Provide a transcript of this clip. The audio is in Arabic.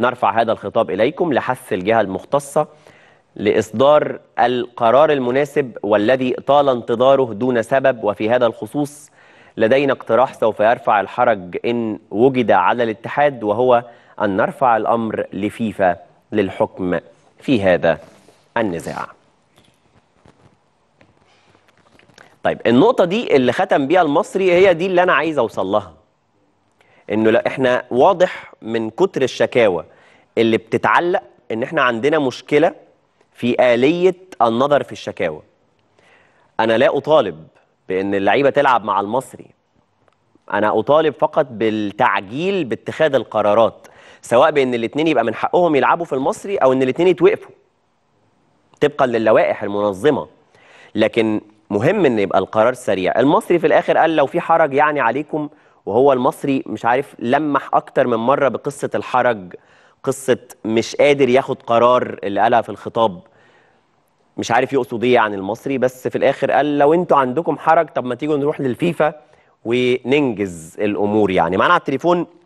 نرفع هذا الخطاب إليكم لحث الجهة المختصة لإصدار القرار المناسب والذي طال انتظاره دون سبب وفي هذا الخصوص لدينا اقتراح سوف يرفع الحرج إن وجد على الاتحاد وهو أن نرفع الأمر لفيفا للحكم في هذا النزاع طيب النقطة دي اللي ختم بيها المصري هي دي اللي أنا عايز أوصل لها انه لا احنا واضح من كتر الشكاوى اللي بتتعلق ان احنا عندنا مشكله في اليه النظر في الشكاوى انا لا اطالب بان اللعيبه تلعب مع المصري انا اطالب فقط بالتعجيل باتخاذ القرارات سواء بان الاثنين يبقى من حقهم يلعبوا في المصري او ان الاثنين يتوقفوا طبقا للوائح المنظمه لكن مهم ان يبقى القرار سريع المصري في الاخر قال لو في حرج يعني عليكم وهو المصري مش عارف لمح اكتر من مره بقصه الحرج قصه مش قادر ياخد قرار اللي قالها في الخطاب مش عارف يقصد ايه عن يعني المصري بس في الاخر قال لو انتوا عندكم حرج طب ما تيجوا نروح للفيفا وننجز الامور يعني معانا على التليفون